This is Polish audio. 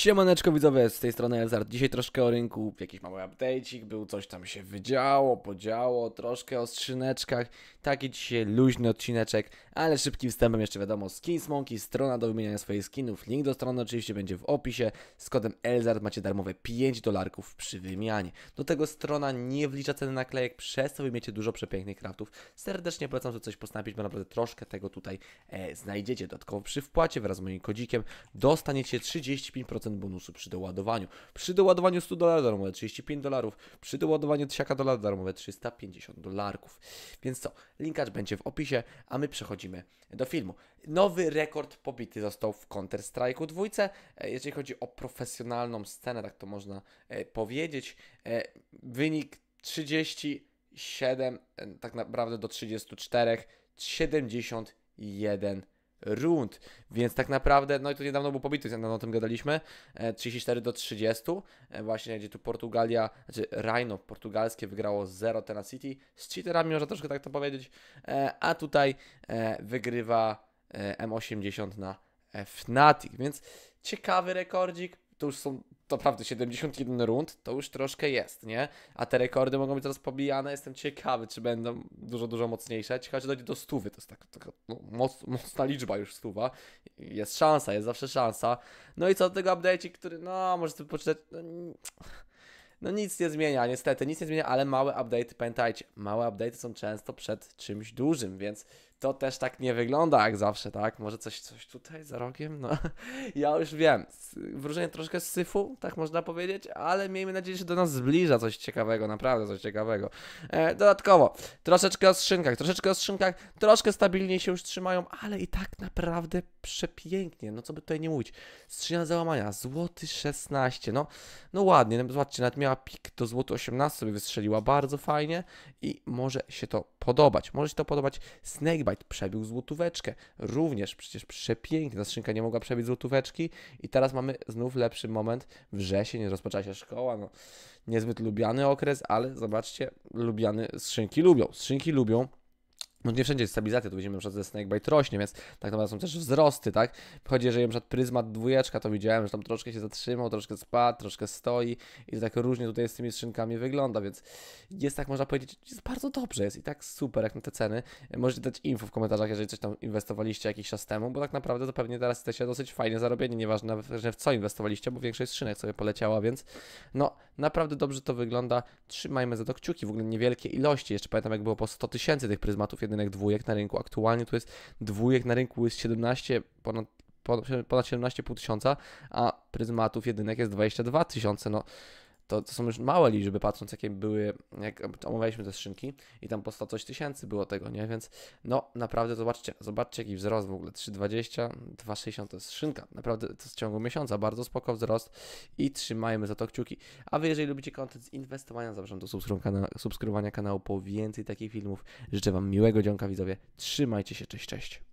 Siemaneczko widzowie, z tej strony Elzar. Dzisiaj troszkę o rynku, jakiś mały update'ik był, coś tam się wydziało, podziało, troszkę o skrzyneczkach. Taki dzisiaj luźny odcineczek, ale szybkim wstępem jeszcze wiadomo, Skins Monkey, strona do wymieniania swoich skinów, link do strony oczywiście będzie w opisie, z kodem ELZARD macie darmowe 5 dolarków przy wymianie. Do tego strona nie wlicza ceny naklejek, przez co wy macie dużo przepięknych kraftów. Serdecznie polecam żeby coś postąpić, bo naprawdę troszkę tego tutaj e, znajdziecie. Dodatkowo przy wpłacie wraz z moim kodzikiem dostaniecie 35% bonusu przy doładowaniu. Przy doładowaniu 100 dolarów darmowe 35 dolarów, przy doładowaniu 1000 dolarów darmowe 350 dolarków. Więc co, linkacz będzie w opisie, a my przechodzimy do filmu. Nowy rekord pobity został w Counter-Strike'u dwójce. E, jeżeli chodzi o profesjonalną scenę, tak to można e, powiedzieć. E, wynik 37, tak naprawdę do 34, 71 rund, więc tak naprawdę, no i to niedawno był pobity, niedawno o tym gadaliśmy, 34 e, do 30, e, właśnie gdzie tu Portugalia, znaczy Rhino portugalskie wygrało 0 Tennessee City z cheaterami, można troszkę tak to powiedzieć, e, a tutaj wygrywa M80 na Fnatic, więc ciekawy rekordzik, to już są naprawdę 71 rund, to już troszkę jest, nie? A te rekordy mogą być teraz pobijane, jestem ciekawy, czy będą dużo, dużo mocniejsze. Ciekawe, czy dojdzie do stówy, to jest taka, taka no, moc, mocna liczba już stuwa. Jest szansa, jest zawsze szansa. No i co do tego update który, no, może sobie poczytać... No, no nic nie zmienia, niestety, nic nie zmienia, ale małe update, pamiętajcie, małe update są często przed czymś dużym, więc to też tak nie wygląda jak zawsze, tak? Może coś, coś tutaj za rogiem? No, ja już wiem. Wróżenie troszkę z syfu, tak można powiedzieć, ale miejmy nadzieję, że do nas zbliża coś ciekawego, naprawdę coś ciekawego. E, dodatkowo, troszeczkę o skrzynkach, troszeczkę o skrzynkach, troszkę stabilniej się już trzymają, ale i tak naprawdę przepięknie, no co by tutaj nie mówić. Strzyna załamania, złoty 16, no, no ładnie, no, zobaczcie, nawet miała pik do złoty 18 sobie wystrzeliła, bardzo fajnie i może się to podobać. Może się to podobać snake Obajt przebił złotóweczkę. Również przecież przepięknie. Zastrzynka nie mogła przebić złotóweczki. I teraz mamy znów lepszy moment. Wrzesień, rozpoczęła się szkoła. No, niezbyt lubiany okres, ale zobaczcie, lubiany skrzynki lubią. Skrzynki lubią no nie wszędzie jest stabilizacja, tu widzimy na przykład ze Snakebite rośnie, więc tak naprawdę są też wzrosty, tak? Chodzi, jeżeli na przykład pryzmat dwójeczka, to widziałem, że tam troszkę się zatrzymał, troszkę spadł, troszkę stoi i to tak różnie tutaj z tymi szynkami wygląda, więc jest tak, można powiedzieć, jest bardzo dobrze, jest i tak super jak na te ceny. Możecie dać info w komentarzach, jeżeli coś tam inwestowaliście jakiś czas temu, bo tak naprawdę to pewnie teraz jesteście dosyć fajnie zarobieni, nieważne w co inwestowaliście, bo większość szynek sobie poleciała, więc no Naprawdę dobrze to wygląda. Trzymajmy za to kciuki, w ogóle niewielkie ilości. Jeszcze pamiętam, jak było po 100 tysięcy tych pryzmatów jedynek dwójek na rynku. Aktualnie tu jest dwójek na rynku jest 17, ponad ponad 17,5 tysiąca, a pryzmatów jedynek jest 22 tysiące. No, to, to są już małe liczby, patrząc jakie były, jak omawialiśmy te szynki i tam po 100 coś tysięcy było tego, nie? Więc no naprawdę zobaczcie, zobaczcie jaki wzrost w ogóle, 3,20, 2,60 to jest szynka, naprawdę to z ciągu miesiąca, bardzo spoko wzrost i trzymajmy za to kciuki. A Wy jeżeli lubicie kontent z inwestowania, zapraszam do subskrybowania, subskrybowania kanału po więcej takich filmów. Życzę Wam miłego dzionka widzowie, trzymajcie się, cześć, cześć.